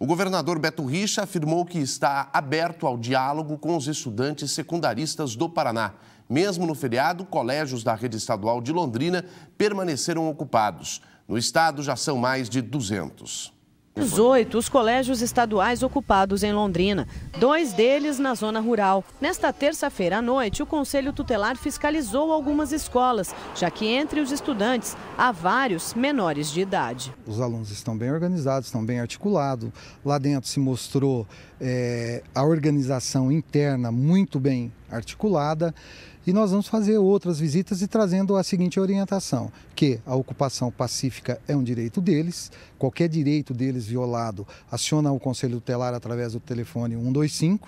O governador Beto Richa afirmou que está aberto ao diálogo com os estudantes secundaristas do Paraná. Mesmo no feriado, colégios da rede estadual de Londrina permaneceram ocupados. No estado já são mais de 200. 18 os colégios estaduais ocupados em Londrina, dois deles na zona rural. Nesta terça-feira à noite, o Conselho Tutelar fiscalizou algumas escolas, já que entre os estudantes há vários menores de idade. Os alunos estão bem organizados, estão bem articulados. Lá dentro se mostrou é, a organização interna muito bem articulada e nós vamos fazer outras visitas e trazendo a seguinte orientação: que a ocupação pacífica é um direito deles, qualquer direito deles violado, aciona o Conselho Tutelar através do telefone 125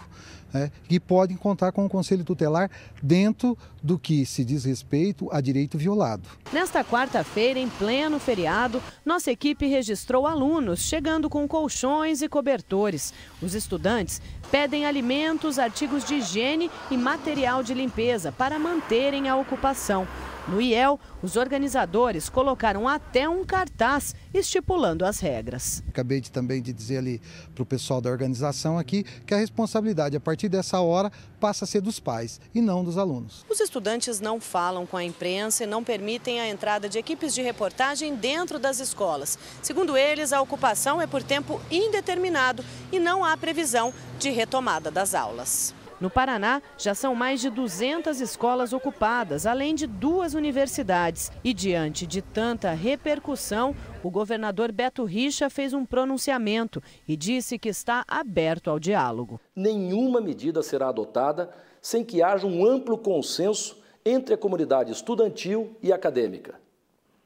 né, e podem contar com o Conselho Tutelar dentro do que se diz respeito a direito violado. Nesta quarta-feira, em pleno feriado, nossa equipe registrou alunos chegando com colchões e cobertores. Os estudantes pedem alimentos, artigos de higiene e material de limpeza para manterem a ocupação. No IEL, os organizadores colocaram até um cartaz estipulando as regras. Acabei de, também de dizer ali para o pessoal da organização aqui que a responsabilidade a partir dessa hora passa a ser dos pais e não dos alunos. Os estudantes não falam com a imprensa e não permitem a entrada de equipes de reportagem dentro das escolas. Segundo eles, a ocupação é por tempo indeterminado e não há previsão de retomada das aulas. No Paraná, já são mais de 200 escolas ocupadas, além de duas universidades. E diante de tanta repercussão, o governador Beto Richa fez um pronunciamento e disse que está aberto ao diálogo. Nenhuma medida será adotada sem que haja um amplo consenso entre a comunidade estudantil e acadêmica.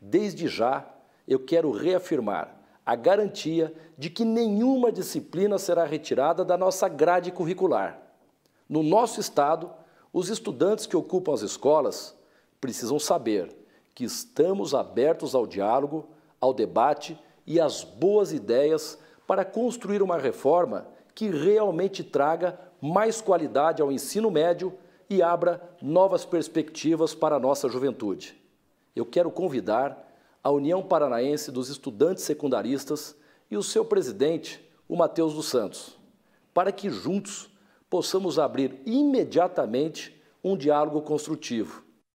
Desde já, eu quero reafirmar a garantia de que nenhuma disciplina será retirada da nossa grade curricular no nosso estado, os estudantes que ocupam as escolas precisam saber que estamos abertos ao diálogo, ao debate e às boas ideias para construir uma reforma que realmente traga mais qualidade ao ensino médio e abra novas perspectivas para a nossa juventude. Eu quero convidar a União Paranaense dos Estudantes Secundaristas e o seu presidente, o Matheus dos Santos, para que juntos possamos abrir imediatamente um diálogo construtivo